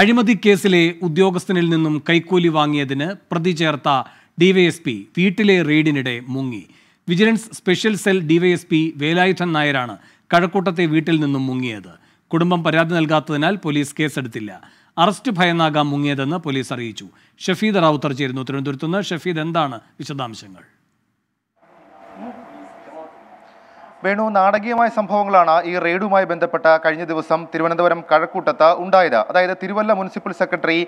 അഴിമതി കേസിലെ ഉദ്യോഗസ്ഥനിൽ നിന്നും കൈക്കൂലി വാങ്ങിയതിന് പ്രതി ചേർത്ത ഡിവൈഎസ്പി വീട്ടിലെ റെയ്ഡിനിടെ മുങ്ങി vigilance special cell DYSP Velayudhan നായരാണ് കഴക്കൂട്ടത്തെ വീട്ടിൽ നിന്നും മുങ്ങിയത് കുടുംബം പരാതി നൽകാത്തതിനാൽ പോലീസ് കേസെടുത്തില്ല അറസ്റ്റ് ഭയന്നാകാം മുങ്ങിയതെന്ന് പോലീസ് അറിയിച്ചു ഷഫീദ് റാവുത്തർ ചേരുന്നു തിരുവനന്തപുരത്ത് ഷഫീദ് എന്താണ് വിശദാംശങ്ങൾ വേണു നാടകീയമായ സംഭവങ്ങളാണ് ഈ റെയ്ഡുമായി ബന്ധപ്പെട്ട കഴിഞ്ഞ ദിവസം തിരുവനന്തപുരം കഴക്കൂട്ടത്ത് ഉണ്ടായത് അതായത് തിരുവല്ല മുനിസിപ്പൽ സെക്രട്ടറി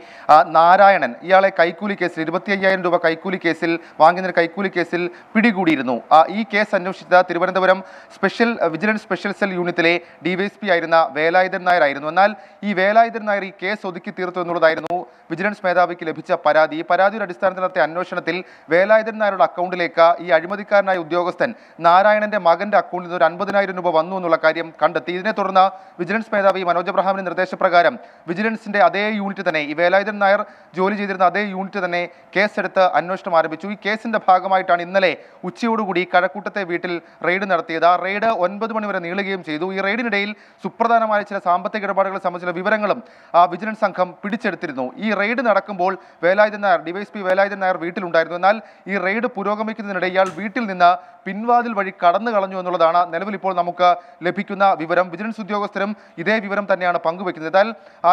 നാരായണൻ ഇയാളെ കൈക്കൂലി കേസിൽ ഇരുപത്തി അയ്യായിരം രൂപ കൈക്കൂലി കേസിൽ വാങ്ങുന്നതിന് കൈക്കൂലി കേസിൽ പിടികൂടിയിരുന്നു ഈ കേസ് അന്വേഷിച്ച Thiruvananthapuram special vigilance special cell യൂണിറ്റിലെ ഡിവൈഎസ്പി ആയിരുന്ന വേലായുധൻ നായർ ആയിരുന്നു എന്നാൽ ഈ വേലായുധൻ നായർ ഈ കേസ് ഒതുക്കി തീർത്തു എന്നുള്ളതായിരുന്നു വിജിലൻസ് മേധാവിക്ക് ലഭിച്ച പരാതി ഈ പരാതിയുടെ അടിസ്ഥാനത്തിൽ നടത്തിയ അന്വേഷണത്തിൽ വേലായുധൻ നായരുടെ അക്കൗണ്ടിലേക്ക് ഈ അഴിമതിക്കാരനായ ഉദ്യോഗസ്ഥൻ നാരായണന്റെ മകന്റെ അക്കൗണ്ടിൽ നിന്ന് ഒരു അൻപതിനായിരം രൂപ വന്നു എന്നുള്ള കാര്യം കണ്ടെത്തി ഇതിനെ തുടർന്ന് വിജിലൻസ് മേധാവി മനോജ് അബ്രഹാമിന്റെ നിർദ്ദേശപ്രകാരം വിജിലൻസിന്റെ അതേ യൂണിറ്റ് തന്നെ ഈ വേലായുധൻ നായർ ജോലി ചെയ്തിരുന്ന അതേ യൂണിറ്റ് തന്നെ കേസെടുത്ത് അന്വേഷണം ആരംഭിച്ചു ഈ കേസിന്റെ ഭാഗമായിട്ടാണ് ഇന്നലെ ഉച്ചയോടുകൂടി കഴക്കൂട്ടത്തെ വീട്ടിൽ റെയ്ഡ് നടത്തിയത് ആ റെയ്ഡ് ഒൻപത് മണിവരെ നീളുകയും ചെയ്തു ഈ റെയ്ഡിനിടയിൽ സുപ്രധാനമായ ചില സാമ്പത്തിക ഇടപാടുകളെ സംബന്ധിച്ചുള്ള വിവരങ്ങളും ആ വിജിലൻസ് സംഘം പിടിച്ചെടുത്തിരുന്നു ഈ റെയ്ഡ് നടക്കുമ്പോൾ വേലായുധൻ നായർ ഡിവൈസ് പി വേലായുധൻ നായർ വീട്ടിലുണ്ടായിരുന്നു എന്നാൽ ഈ റെയ്ഡ് പുരോഗമിക്കുന്നതിനിടെ ഇയാൾ വീട്ടിൽ നിന്ന് പിൻവാതിൽ വഴി കടന്നു കളഞ്ഞു എന്നുള്ളതാണ് നിലവിൽ ഇപ്പോൾ നമുക്ക് ലഭിക്കുന്ന വിവരം വിജിലൻസ് ഉദ്യോഗസ്ഥരും ഇതേ വിവരം തന്നെയാണ് പങ്കുവെക്കുന്നത് എന്നാൽ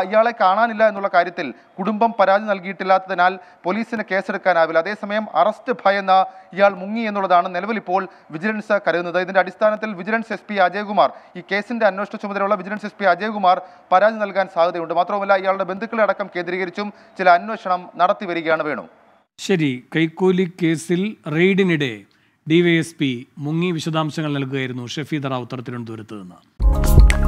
ഇയാളെ കാണാനില്ല എന്നുള്ള കാര്യത്തിൽ കുടുംബം പരാതി നൽകിയിട്ടില്ലാത്തതിനാൽ പോലീസിന് കേസെടുക്കാനാവില്ല അതേസമയം അറസ്റ്റ് ഭയന്ന് ഇയാൾ മുങ്ങി എന്നുള്ളതാണ് നിലവിൽ ഇപ്പോൾ വിജിലൻസ് കരുതുന്നത് ഇതിന്റെ അടിസ്ഥാനത്തിൽ വിജിലൻസ് എസ് പി അജയകുമാർ ഈ കേസിന്റെ അന്വേഷണ ചുമതലയുള്ള വിജിലൻസ് എസ് പി അജയകുമാർ പരാതി നൽകാൻ സാധ്യതയുണ്ട് മാത്രവുമല്ല ഇയാളുടെ ബന്ധുക്കളെ അടക്കം കേന്ദ്രീകരിച്ചും ചില അന്വേഷണം നടത്തി വരികയാണ് വേണു ശരി കൈക്കൂലി കേസിൽ റെയ്ഡിനിടെ ഡിവൈഎസ്പി മുങ്ങി വിശദാംശങ്ങൾ നൽകുകയായിരുന്നു ഷഫീദ് ഉത്തരത്തിനുണ്ട് തിരുവനന്തപുരത്ത് നിന്ന്